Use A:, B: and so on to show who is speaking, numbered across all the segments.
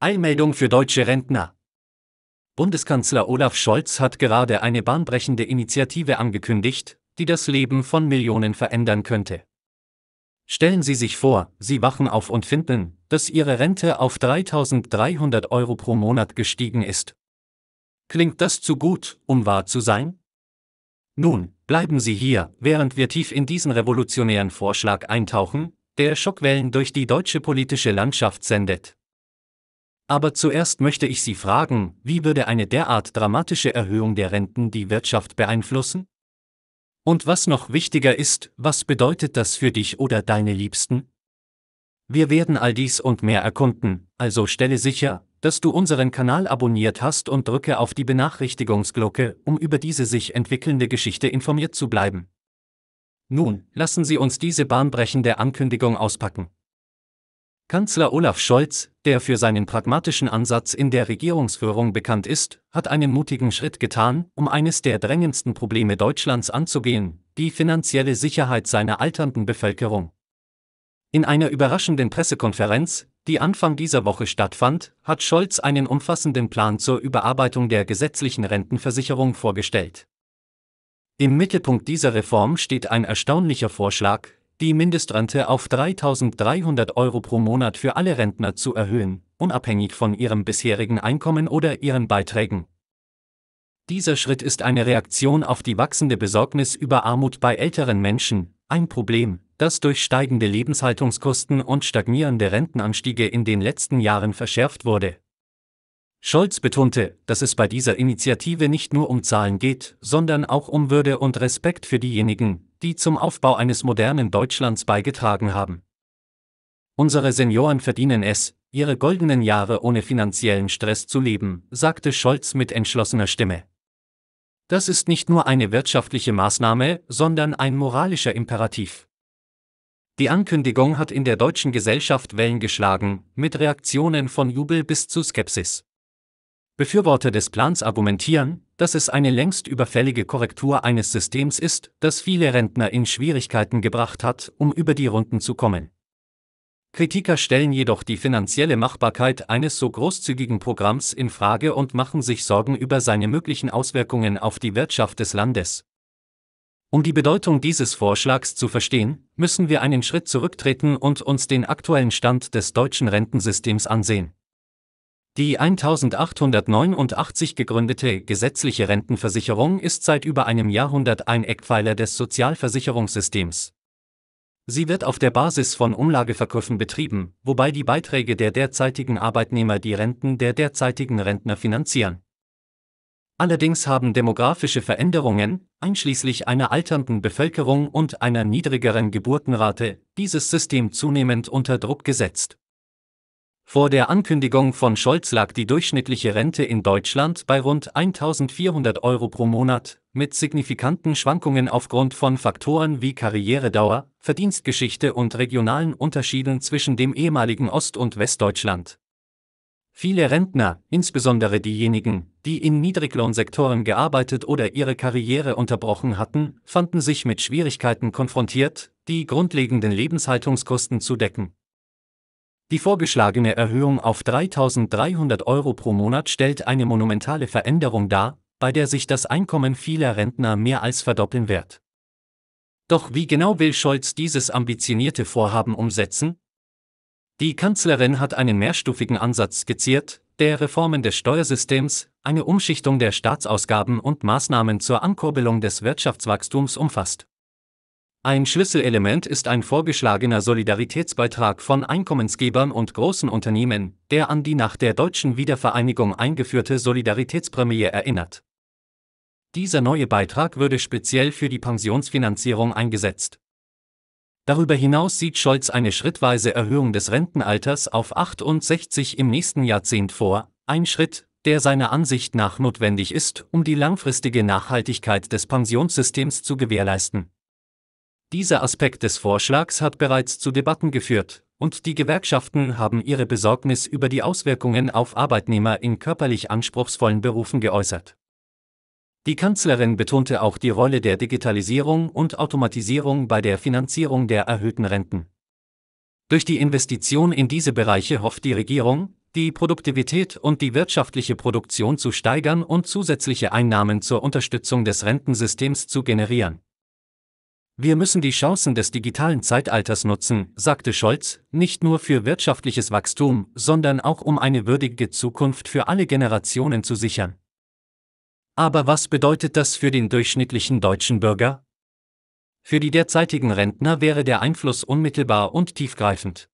A: Eilmeldung für deutsche Rentner. Bundeskanzler Olaf Scholz hat gerade eine bahnbrechende Initiative angekündigt, die das Leben von Millionen verändern könnte. Stellen Sie sich vor, Sie wachen auf und finden, dass Ihre Rente auf 3300 Euro pro Monat gestiegen ist. Klingt das zu gut, um wahr zu sein? Nun, bleiben Sie hier, während wir tief in diesen revolutionären Vorschlag eintauchen, der Schockwellen durch die deutsche politische Landschaft sendet. Aber zuerst möchte ich Sie fragen, wie würde eine derart dramatische Erhöhung der Renten die Wirtschaft beeinflussen? Und was noch wichtiger ist, was bedeutet das für dich oder deine Liebsten? Wir werden all dies und mehr erkunden, also stelle sicher, dass du unseren Kanal abonniert hast und drücke auf die Benachrichtigungsglocke, um über diese sich entwickelnde Geschichte informiert zu bleiben. Nun, lassen Sie uns diese bahnbrechende Ankündigung auspacken. Kanzler Olaf Scholz, der für seinen pragmatischen Ansatz in der Regierungsführung bekannt ist, hat einen mutigen Schritt getan, um eines der drängendsten Probleme Deutschlands anzugehen, die finanzielle Sicherheit seiner alternden Bevölkerung. In einer überraschenden Pressekonferenz, die Anfang dieser Woche stattfand, hat Scholz einen umfassenden Plan zur Überarbeitung der gesetzlichen Rentenversicherung vorgestellt. Im Mittelpunkt dieser Reform steht ein erstaunlicher Vorschlag, die Mindestrente auf 3.300 Euro pro Monat für alle Rentner zu erhöhen, unabhängig von ihrem bisherigen Einkommen oder ihren Beiträgen. Dieser Schritt ist eine Reaktion auf die wachsende Besorgnis über Armut bei älteren Menschen, ein Problem, das durch steigende Lebenshaltungskosten und stagnierende Rentenanstiege in den letzten Jahren verschärft wurde. Scholz betonte, dass es bei dieser Initiative nicht nur um Zahlen geht, sondern auch um Würde und Respekt für diejenigen, die zum Aufbau eines modernen Deutschlands beigetragen haben. Unsere Senioren verdienen es, ihre goldenen Jahre ohne finanziellen Stress zu leben, sagte Scholz mit entschlossener Stimme. Das ist nicht nur eine wirtschaftliche Maßnahme, sondern ein moralischer Imperativ. Die Ankündigung hat in der deutschen Gesellschaft Wellen geschlagen, mit Reaktionen von Jubel bis zu Skepsis. Befürworter des Plans argumentieren, dass es eine längst überfällige Korrektur eines Systems ist, das viele Rentner in Schwierigkeiten gebracht hat, um über die Runden zu kommen. Kritiker stellen jedoch die finanzielle Machbarkeit eines so großzügigen Programms in Frage und machen sich Sorgen über seine möglichen Auswirkungen auf die Wirtschaft des Landes. Um die Bedeutung dieses Vorschlags zu verstehen, müssen wir einen Schritt zurücktreten und uns den aktuellen Stand des deutschen Rentensystems ansehen. Die 1889 gegründete gesetzliche Rentenversicherung ist seit über einem Jahrhundert ein Eckpfeiler des Sozialversicherungssystems. Sie wird auf der Basis von Umlageverkäufen betrieben, wobei die Beiträge der derzeitigen Arbeitnehmer die Renten der derzeitigen Rentner finanzieren. Allerdings haben demografische Veränderungen, einschließlich einer alternden Bevölkerung und einer niedrigeren Geburtenrate, dieses System zunehmend unter Druck gesetzt. Vor der Ankündigung von Scholz lag die durchschnittliche Rente in Deutschland bei rund 1400 Euro pro Monat, mit signifikanten Schwankungen aufgrund von Faktoren wie Karrieredauer, Verdienstgeschichte und regionalen Unterschieden zwischen dem ehemaligen Ost- und Westdeutschland. Viele Rentner, insbesondere diejenigen, die in Niedriglohnsektoren gearbeitet oder ihre Karriere unterbrochen hatten, fanden sich mit Schwierigkeiten konfrontiert, die grundlegenden Lebenshaltungskosten zu decken. Die vorgeschlagene Erhöhung auf 3.300 Euro pro Monat stellt eine monumentale Veränderung dar, bei der sich das Einkommen vieler Rentner mehr als verdoppeln wird. Doch wie genau will Scholz dieses ambitionierte Vorhaben umsetzen? Die Kanzlerin hat einen mehrstufigen Ansatz skizziert, der Reformen des Steuersystems, eine Umschichtung der Staatsausgaben und Maßnahmen zur Ankurbelung des Wirtschaftswachstums umfasst. Ein Schlüsselelement ist ein vorgeschlagener Solidaritätsbeitrag von Einkommensgebern und großen Unternehmen, der an die nach der deutschen Wiedervereinigung eingeführte Solidaritätsprämie erinnert. Dieser neue Beitrag würde speziell für die Pensionsfinanzierung eingesetzt. Darüber hinaus sieht Scholz eine schrittweise Erhöhung des Rentenalters auf 68 im nächsten Jahrzehnt vor, ein Schritt, der seiner Ansicht nach notwendig ist, um die langfristige Nachhaltigkeit des Pensionssystems zu gewährleisten. Dieser Aspekt des Vorschlags hat bereits zu Debatten geführt, und die Gewerkschaften haben ihre Besorgnis über die Auswirkungen auf Arbeitnehmer in körperlich anspruchsvollen Berufen geäußert. Die Kanzlerin betonte auch die Rolle der Digitalisierung und Automatisierung bei der Finanzierung der erhöhten Renten. Durch die Investition in diese Bereiche hofft die Regierung, die Produktivität und die wirtschaftliche Produktion zu steigern und zusätzliche Einnahmen zur Unterstützung des Rentensystems zu generieren. Wir müssen die Chancen des digitalen Zeitalters nutzen, sagte Scholz, nicht nur für wirtschaftliches Wachstum, sondern auch um eine würdige Zukunft für alle Generationen zu sichern. Aber was bedeutet das für den durchschnittlichen deutschen Bürger? Für die derzeitigen Rentner wäre der Einfluss unmittelbar und tiefgreifend.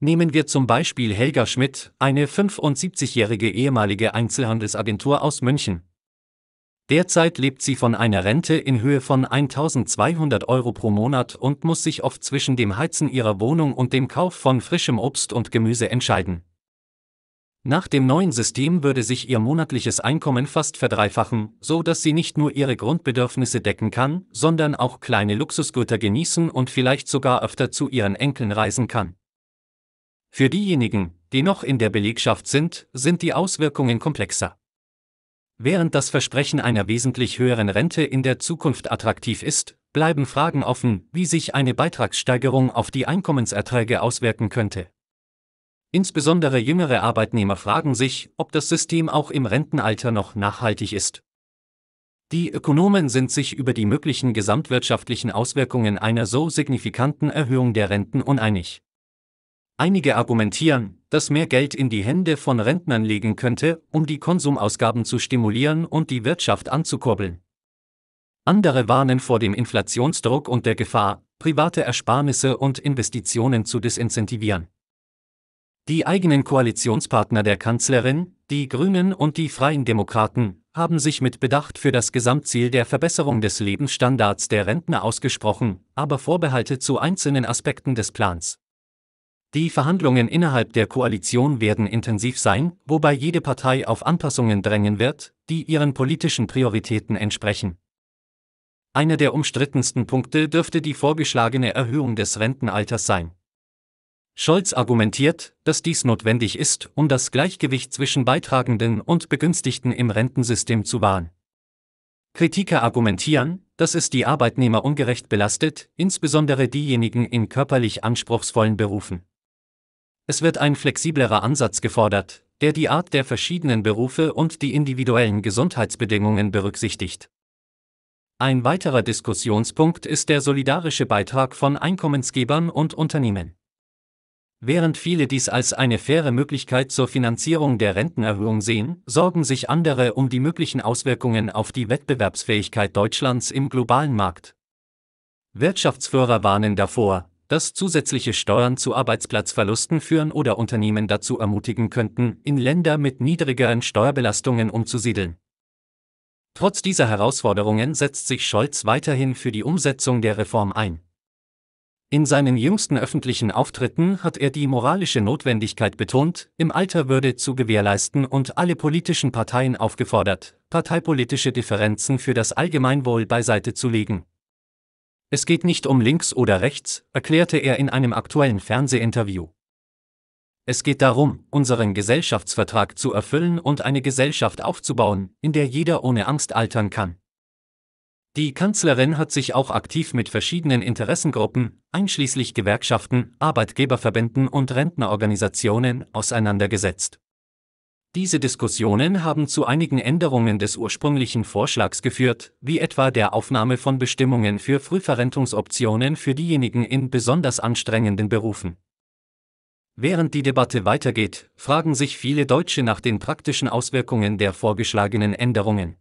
A: Nehmen wir zum Beispiel Helga Schmidt, eine 75-jährige ehemalige Einzelhandelsagentur aus München, Derzeit lebt sie von einer Rente in Höhe von 1200 Euro pro Monat und muss sich oft zwischen dem Heizen ihrer Wohnung und dem Kauf von frischem Obst und Gemüse entscheiden. Nach dem neuen System würde sich ihr monatliches Einkommen fast verdreifachen, so dass sie nicht nur ihre Grundbedürfnisse decken kann, sondern auch kleine Luxusgüter genießen und vielleicht sogar öfter zu ihren Enkeln reisen kann. Für diejenigen, die noch in der Belegschaft sind, sind die Auswirkungen komplexer. Während das Versprechen einer wesentlich höheren Rente in der Zukunft attraktiv ist, bleiben Fragen offen, wie sich eine Beitragssteigerung auf die Einkommenserträge auswirken könnte. Insbesondere jüngere Arbeitnehmer fragen sich, ob das System auch im Rentenalter noch nachhaltig ist. Die Ökonomen sind sich über die möglichen gesamtwirtschaftlichen Auswirkungen einer so signifikanten Erhöhung der Renten uneinig. Einige argumentieren, dass mehr Geld in die Hände von Rentnern legen könnte, um die Konsumausgaben zu stimulieren und die Wirtschaft anzukurbeln. Andere warnen vor dem Inflationsdruck und der Gefahr, private Ersparnisse und Investitionen zu desincentivieren. Die eigenen Koalitionspartner der Kanzlerin, die Grünen und die Freien Demokraten, haben sich mit Bedacht für das Gesamtziel der Verbesserung des Lebensstandards der Rentner ausgesprochen, aber Vorbehalte zu einzelnen Aspekten des Plans. Die Verhandlungen innerhalb der Koalition werden intensiv sein, wobei jede Partei auf Anpassungen drängen wird, die ihren politischen Prioritäten entsprechen. Einer der umstrittensten Punkte dürfte die vorgeschlagene Erhöhung des Rentenalters sein. Scholz argumentiert, dass dies notwendig ist, um das Gleichgewicht zwischen Beitragenden und Begünstigten im Rentensystem zu wahren. Kritiker argumentieren, dass es die Arbeitnehmer ungerecht belastet, insbesondere diejenigen in körperlich anspruchsvollen Berufen. Es wird ein flexiblerer Ansatz gefordert, der die Art der verschiedenen Berufe und die individuellen Gesundheitsbedingungen berücksichtigt. Ein weiterer Diskussionspunkt ist der solidarische Beitrag von Einkommensgebern und Unternehmen. Während viele dies als eine faire Möglichkeit zur Finanzierung der Rentenerhöhung sehen, sorgen sich andere um die möglichen Auswirkungen auf die Wettbewerbsfähigkeit Deutschlands im globalen Markt. Wirtschaftsführer warnen davor, dass zusätzliche Steuern zu Arbeitsplatzverlusten führen oder Unternehmen dazu ermutigen könnten, in Länder mit niedrigeren Steuerbelastungen umzusiedeln. Trotz dieser Herausforderungen setzt sich Scholz weiterhin für die Umsetzung der Reform ein. In seinen jüngsten öffentlichen Auftritten hat er die moralische Notwendigkeit betont, im Alter Würde zu gewährleisten und alle politischen Parteien aufgefordert, parteipolitische Differenzen für das Allgemeinwohl beiseite zu legen. Es geht nicht um links oder rechts, erklärte er in einem aktuellen Fernsehinterview. Es geht darum, unseren Gesellschaftsvertrag zu erfüllen und eine Gesellschaft aufzubauen, in der jeder ohne Angst altern kann. Die Kanzlerin hat sich auch aktiv mit verschiedenen Interessengruppen, einschließlich Gewerkschaften, Arbeitgeberverbänden und Rentnerorganisationen, auseinandergesetzt. Diese Diskussionen haben zu einigen Änderungen des ursprünglichen Vorschlags geführt, wie etwa der Aufnahme von Bestimmungen für Frühverrentungsoptionen für diejenigen in besonders anstrengenden Berufen. Während die Debatte weitergeht, fragen sich viele Deutsche nach den praktischen Auswirkungen der vorgeschlagenen Änderungen.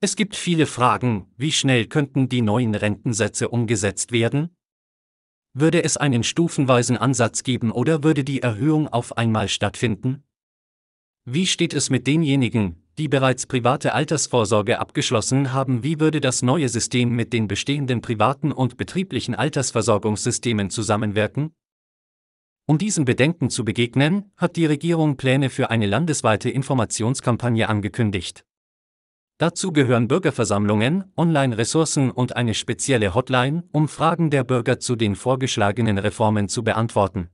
A: Es gibt viele Fragen, wie schnell könnten die neuen Rentensätze umgesetzt werden? Würde es einen stufenweisen Ansatz geben oder würde die Erhöhung auf einmal stattfinden? Wie steht es mit denjenigen, die bereits private Altersvorsorge abgeschlossen haben? Wie würde das neue System mit den bestehenden privaten und betrieblichen Altersversorgungssystemen zusammenwirken? Um diesen Bedenken zu begegnen, hat die Regierung Pläne für eine landesweite Informationskampagne angekündigt. Dazu gehören Bürgerversammlungen, Online-Ressourcen und eine spezielle Hotline, um Fragen der Bürger zu den vorgeschlagenen Reformen zu beantworten.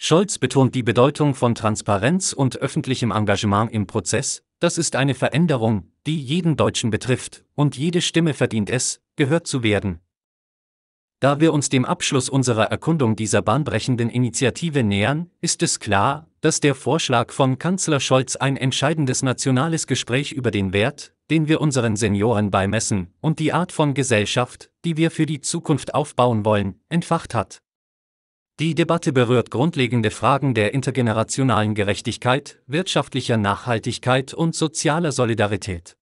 A: Scholz betont die Bedeutung von Transparenz und öffentlichem Engagement im Prozess, das ist eine Veränderung, die jeden Deutschen betrifft, und jede Stimme verdient es, gehört zu werden. Da wir uns dem Abschluss unserer Erkundung dieser bahnbrechenden Initiative nähern, ist es klar, dass der Vorschlag von Kanzler Scholz ein entscheidendes nationales Gespräch über den Wert, den wir unseren Senioren beimessen, und die Art von Gesellschaft, die wir für die Zukunft aufbauen wollen, entfacht hat. Die Debatte berührt grundlegende Fragen der intergenerationalen Gerechtigkeit, wirtschaftlicher Nachhaltigkeit und sozialer Solidarität.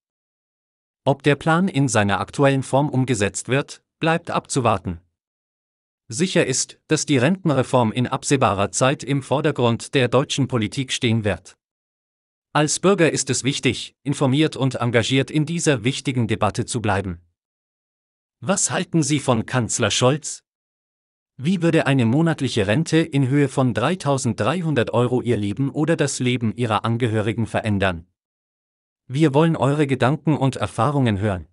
A: Ob der Plan in seiner aktuellen Form umgesetzt wird, bleibt abzuwarten. Sicher ist, dass die Rentenreform in absehbarer Zeit im Vordergrund der deutschen Politik stehen wird. Als Bürger ist es wichtig, informiert und engagiert in dieser wichtigen Debatte zu bleiben. Was halten Sie von Kanzler Scholz? Wie würde eine monatliche Rente in Höhe von 3300 Euro Ihr Leben oder das Leben Ihrer Angehörigen verändern? Wir wollen eure Gedanken und Erfahrungen hören.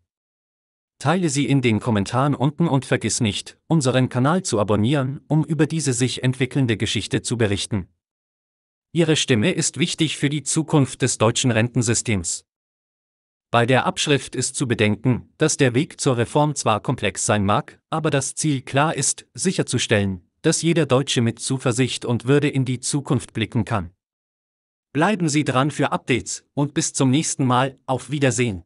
A: Teile sie in den Kommentaren unten und vergiss nicht, unseren Kanal zu abonnieren, um über diese sich entwickelnde Geschichte zu berichten. Ihre Stimme ist wichtig für die Zukunft des deutschen Rentensystems. Bei der Abschrift ist zu bedenken, dass der Weg zur Reform zwar komplex sein mag, aber das Ziel klar ist, sicherzustellen, dass jeder Deutsche mit Zuversicht und Würde in die Zukunft blicken kann. Bleiben Sie dran für Updates und bis zum nächsten Mal, auf Wiedersehen.